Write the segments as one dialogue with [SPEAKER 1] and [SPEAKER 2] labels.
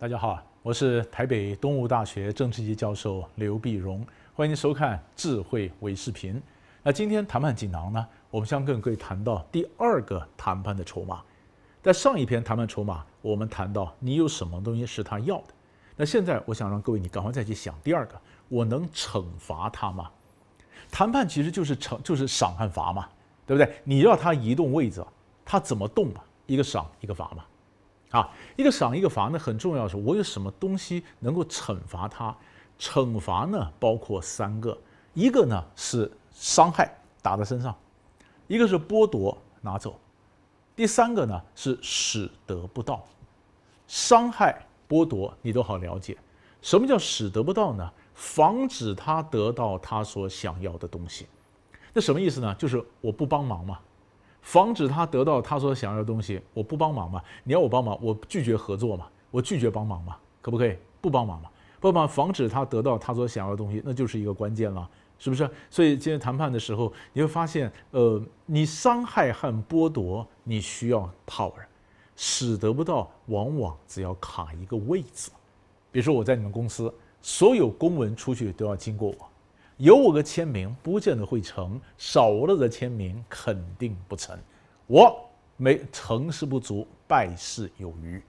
[SPEAKER 1] 大家好，我是台北东吴大学政治系教授刘碧荣，欢迎收看智慧微视频。那今天谈判锦囊呢，我们将跟各位谈到第二个谈判的筹码。在上一篇谈判筹码，我们谈到你有什么东西是他要的。那现在我想让各位，你赶快再去想第二个，我能惩罚他吗？谈判其实就是惩就是赏和罚嘛，对不对？你让他移动位置，他怎么动啊？一个赏一个罚嘛。啊，一个赏一个罚呢，很重要的是我有什么东西能够惩罚他。惩罚呢，包括三个：一个呢是伤害，打在身上；一个是剥夺，拿走；第三个呢是使得不到。伤害、剥夺你都好了解，什么叫使得不到呢？防止他得到他所想要的东西。那什么意思呢？就是我不帮忙嘛。防止他得到他所想要的东西，我不帮忙嘛？你要我帮忙，我拒绝合作嘛？我拒绝帮忙嘛？可不可以不帮忙嘛？不帮忙，防止他得到他所想要的东西，那就是一个关键了，是不是？所以今天谈判的时候，你会发现，呃，你伤害和剥夺，你需要 power，使得不到，往往只要卡一个位置。比如说，我在你们公司，所有公文出去都要经过我。有我个签名，不见得会成；少了的签名，肯定不成。我没成事不足，败事有余。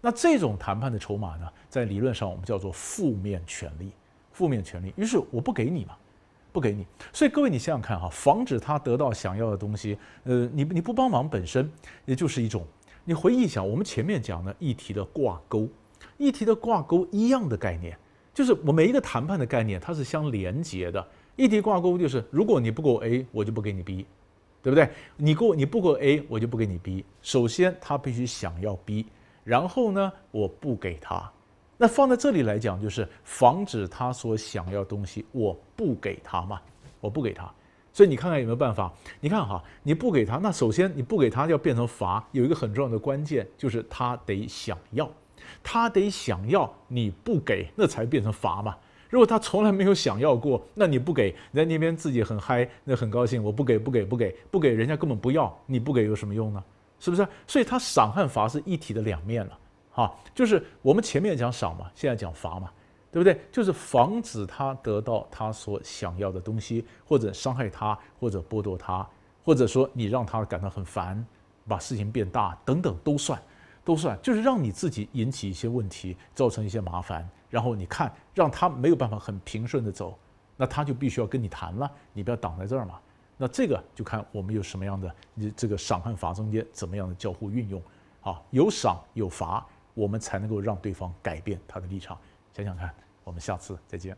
[SPEAKER 1] 那这种谈判的筹码呢，在理论上我们叫做负面权利。负面权利，于是我不给你嘛，不给你。所以各位，你想想看哈，防止他得到想要的东西，呃，你你不帮忙本身，也就是一种。你回忆一下，我们前面讲的议题的挂钩，议题的挂钩一样的概念。就是我每一个谈判的概念，它是相连接的，一题挂钩就是，如果你不给我 A，我就不给你 B，对不对？你给我你不给我 A，我就不给你 B。首先他必须想要 B，然后呢我不给他，那放在这里来讲就是防止他所想要东西我不给他嘛，我不给他，所以你看看有没有办法？你看哈，你不给他，那首先你不给他要变成罚，有一个很重要的关键就是他得想要。他得想要，你不给，那才变成罚嘛。如果他从来没有想要过，那你不给，人家那边自己很嗨，那很高兴。我不给，不给，不给，不给人家根本不要，你不给有什么用呢？是不是？所以他赏和罚是一体的两面了，哈，就是我们前面讲赏嘛，现在讲罚嘛，对不对？就是防止他得到他所想要的东西，或者伤害他，或者剥夺他，或者说你让他感到很烦，把事情变大等等都算。都算，就是让你自己引起一些问题，造成一些麻烦，然后你看，让他没有办法很平顺的走，那他就必须要跟你谈了，你不要挡在这儿嘛。那这个就看我们有什么样的，你这个赏和罚中间怎么样的交互运用，好，有赏有罚，我们才能够让对方改变他的立场。想想看，我们下次再见。